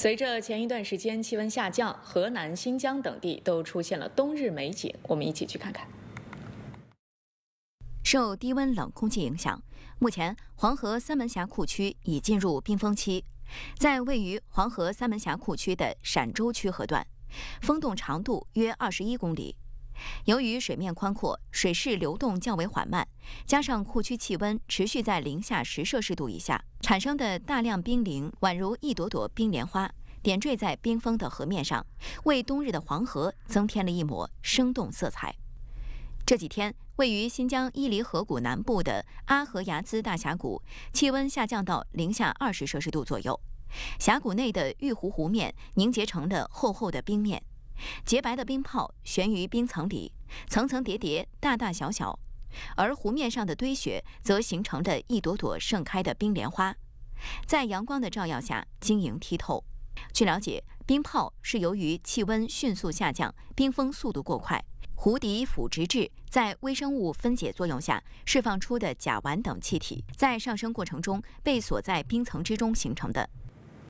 随着前一段时间气温下降，河南、新疆等地都出现了冬日美景。我们一起去看看。受低温冷空气影响，目前黄河三门峡库区已进入冰封期。在位于黄河三门峡库区的陕州区河段，风洞长度约二十一公里。由于水面宽阔，水势流动较为缓慢，加上库区气温持续在零下十摄氏度以下，产生的大量冰凌宛如一朵朵冰莲花，点缀在冰封的河面上，为冬日的黄河增添了一抹生动色彩。这几天，位于新疆伊犁河谷南部的阿合牙孜大峡谷，气温下降到零下二十摄氏度左右，峡谷内的玉湖湖面凝结成了厚厚的冰面。洁白的冰泡悬于冰层里，层层叠叠，大大小小；而湖面上的堆雪则形成了一朵朵盛开的冰莲花，在阳光的照耀下晶莹剔透。据了解，冰泡是由于气温迅速下降，冰封速度过快，湖底腐殖质在微生物分解作用下释放出的甲烷等气体，在上升过程中被锁在冰层之中形成的。